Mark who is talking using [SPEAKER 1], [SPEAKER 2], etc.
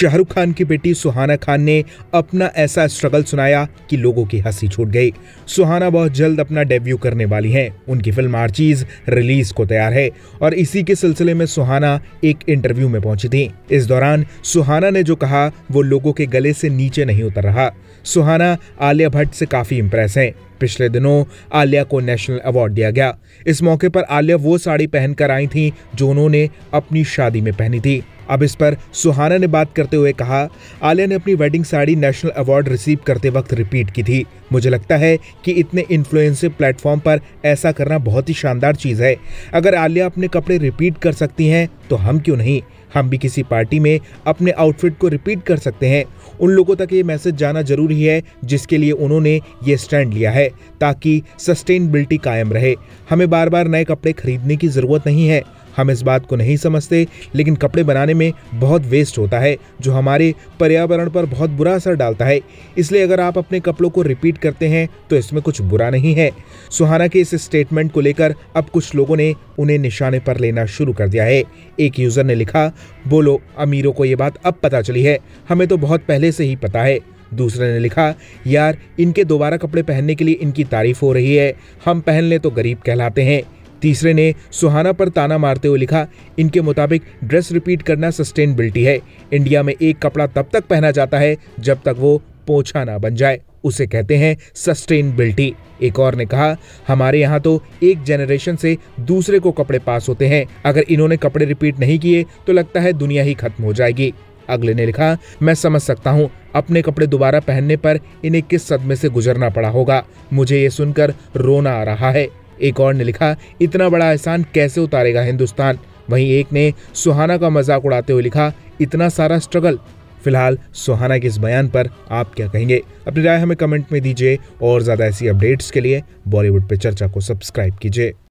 [SPEAKER 1] शाहरुख खान की बेटी सुहाना खान ने अपना ऐसा स्ट्रगल सुनाया कि लोगों की हंसी छूट गई सुहाना बहुत जल्द अपना डेब्यू करने वाली हैं उनकी फिल्म आर्चीज रिलीज को तैयार है और इसी के सिलसिले में सुहाना एक इंटरव्यू में पहुंची थी इस दौरान सुहाना ने जो कहा वो लोगों के गले से नीचे नहीं उतर रहा सुहाना आलिया भट्ट से काफी इम्प्रेस हैं पिछले दिनों आलिया को नेशनल अवार्ड दिया गया इस मौके पर आलिया वो साड़ी पहनकर आई थी जो उन्होंने अपनी शादी में पहनी थी अब इस पर सुहाना ने बात करते हुए कहा आलिया ने अपनी wedding sari national award receive करते वक्त रिपीट की थी मुझे लगता है कि इतने इन्फ्लुएंसिव प्लेटफॉर्म पर ऐसा करना बहुत ही शानदार चीज़ है अगर आलिया अपने कपड़े रिपीट कर सकती हैं तो हम क्यों नहीं हम भी किसी पार्टी में अपने आउटफिट को रिपीट कर सकते हैं उन लोगों तक ये मैसेज जाना जरूरी है जिसके लिए उन्होंने ये स्टैंड लिया है ताकि सस्टेनेबिलिटी कायम रहे हमें बार बार नए कपड़े खरीदने की ज़रूरत नहीं है हम इस बात को नहीं समझते लेकिन कपड़े बनाने में बहुत वेस्ट होता है जो हमारे पर्यावरण पर बहुत बुरा असर डालता है इसलिए अगर आप अपने कपड़ों को रिपीट करते हैं तो इसमें कुछ बुरा नहीं है सुहाना के इस स्टेटमेंट को लेकर अब कुछ लोगों ने उन्हें निशाने पर लेना शुरू कर दिया है एक यूजर ने लिखा बोलो अमीरों को ये बात अब पता चली है हमें तो बहुत पहले से ही पता है दूसरे ने लिखा यार इनके दोबारा कपड़े पहनने के लिए इनकी तारीफ हो रही है हम पहन ले तो गरीब कहलाते हैं तीसरे ने सुहाना पर ताना मारते हुए लिखा इनके मुताबिक ड्रेस रिपीट करना सस्टेनेबिलिटी है इंडिया में एक कपड़ा तब तक पहना जाता है जब तक वो पोछा ना बन जाए उसे कहते हैं सस्टेनेबिलिटी एक और ने कहा हमारे यहाँ तो एक जनरेशन से दूसरे को कपड़े पास होते हैं अगर इन्होंने कपड़े रिपीट नहीं किए तो लगता है दुनिया ही खत्म हो जाएगी अगले ने लिखा मैं समझ सकता हूँ अपने कपड़े दोबारा पहनने पर इन्हें किस सदमे से गुजरना पड़ा होगा मुझे ये सुनकर रोना आ रहा है एक और ने लिखा इतना बड़ा एहसान कैसे उतारेगा हिंदुस्तान वहीं एक ने सुहाना का मजाक उड़ाते हुए लिखा इतना सारा स्ट्रगल फिलहाल सुहाना के इस बयान पर आप क्या कहेंगे अपनी राय हमें कमेंट में दीजिए और ज़्यादा ऐसी अपडेट्स के लिए बॉलीवुड पे चर्चा को सब्सक्राइब कीजिए